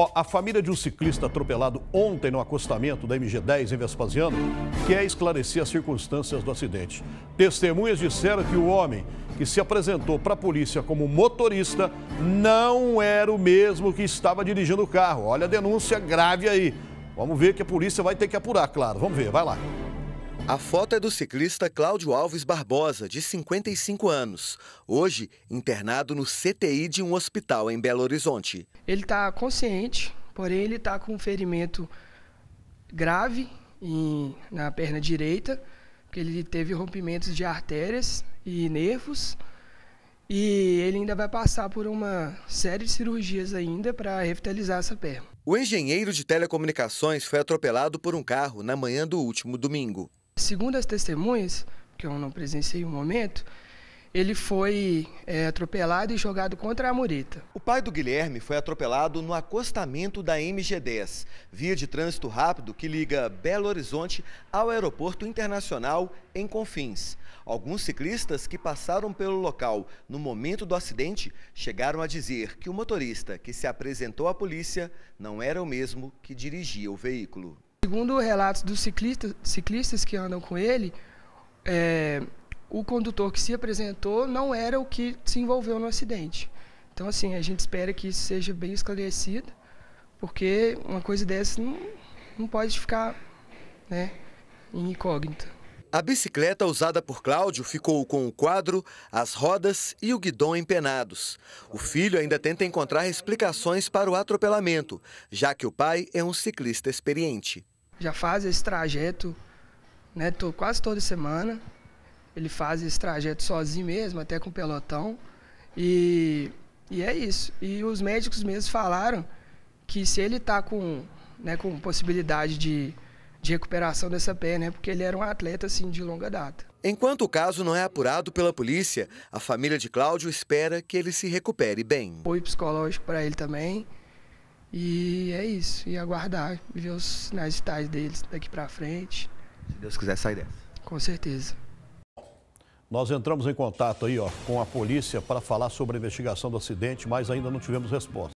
Ó, a família de um ciclista atropelado ontem no acostamento da MG10 em Vespasiano quer esclarecer as circunstâncias do acidente. Testemunhas disseram que o homem que se apresentou para a polícia como motorista não era o mesmo que estava dirigindo o carro. Olha a denúncia grave aí. Vamos ver que a polícia vai ter que apurar, claro. Vamos ver, vai lá. A foto é do ciclista Cláudio Alves Barbosa, de 55 anos, hoje internado no CTI de um hospital em Belo Horizonte. Ele está consciente, porém ele está com um ferimento grave em, na perna direita, porque ele teve rompimentos de artérias e nervos, e ele ainda vai passar por uma série de cirurgias ainda para revitalizar essa perna. O engenheiro de telecomunicações foi atropelado por um carro na manhã do último domingo. Segundo as testemunhas, que eu não presenciei o um momento, ele foi é, atropelado e jogado contra a mureta. O pai do Guilherme foi atropelado no acostamento da MG10, via de trânsito rápido que liga Belo Horizonte ao Aeroporto Internacional em Confins. Alguns ciclistas que passaram pelo local no momento do acidente chegaram a dizer que o motorista que se apresentou à polícia não era o mesmo que dirigia o veículo. Segundo relatos dos ciclistas que andam com ele, é, o condutor que se apresentou não era o que se envolveu no acidente. Então, assim, a gente espera que isso seja bem esclarecido, porque uma coisa dessa não, não pode ficar né, em incógnita. A bicicleta usada por Cláudio ficou com o quadro, as rodas e o guidão empenados. O filho ainda tenta encontrar explicações para o atropelamento, já que o pai é um ciclista experiente. Já faz esse trajeto né, tô, quase toda semana. Ele faz esse trajeto sozinho mesmo, até com o pelotão. E, e é isso. E os médicos mesmo falaram que se ele está com, né, com possibilidade de de recuperação dessa perna, né? porque ele era um atleta assim de longa data. Enquanto o caso não é apurado pela polícia, a família de Cláudio espera que ele se recupere bem. Apoio psicológico para ele também. E é isso, e aguardar, ver os sinais vitais deles daqui para frente. Se Deus quiser sair dessa. Com certeza. Nós entramos em contato aí, ó, com a polícia para falar sobre a investigação do acidente, mas ainda não tivemos resposta.